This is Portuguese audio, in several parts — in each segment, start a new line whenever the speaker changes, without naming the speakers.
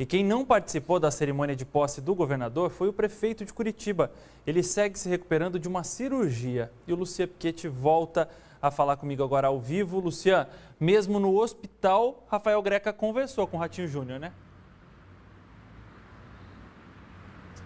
E quem não participou da cerimônia de posse do governador foi o prefeito de Curitiba. Ele segue se recuperando de uma cirurgia. E o Lucia Piquete volta a falar comigo agora ao vivo. Luciano, mesmo no hospital, Rafael Greca conversou com o Ratinho Júnior, né?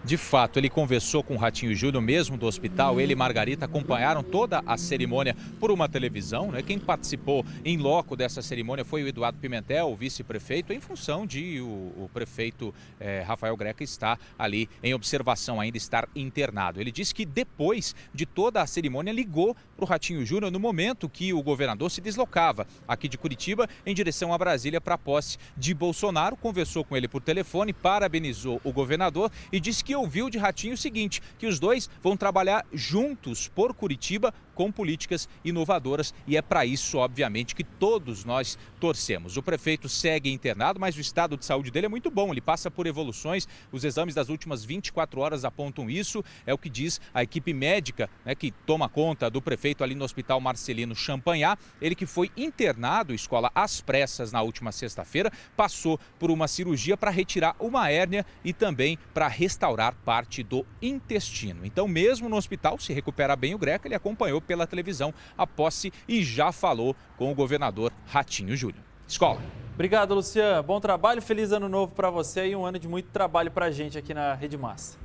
De fato, ele conversou com o Ratinho Júnior, mesmo do hospital. Ele e Margarita acompanharam toda a cerimônia por uma televisão. Né? Quem participou em loco dessa cerimônia foi o Eduardo Pimentel, o vice-prefeito, em função de o, o prefeito eh, Rafael Greca estar ali em observação, ainda estar internado. Ele disse que depois de toda a cerimônia ligou para o Ratinho Júnior no momento que o governador se deslocava aqui de Curitiba em direção a Brasília para a posse de Bolsonaro. Conversou com ele por telefone, parabenizou o governador e disse que ouviu de Ratinho o seguinte: que os dois vão trabalhar juntos por Curitiba com políticas inovadoras e é para isso, obviamente, que todos nós torcemos. O prefeito segue internado, mas o estado de saúde dele é muito bom, ele passa por evoluções, os exames das últimas 24 horas apontam isso, é o que diz a equipe médica né, que toma conta do prefeito ali no Hospital Marcelino Champagnat, ele que foi internado, escola às pressas, na última sexta-feira, passou por uma cirurgia para retirar uma hérnia e também para restaurar parte do intestino. Então, mesmo no hospital, se recupera bem o Greca, ele acompanhou pela televisão a posse e já falou com o governador Ratinho Júnior. Escola. Obrigado, Lucian. Bom trabalho, feliz ano
novo para você e um ano de muito trabalho para a gente aqui na Rede Massa.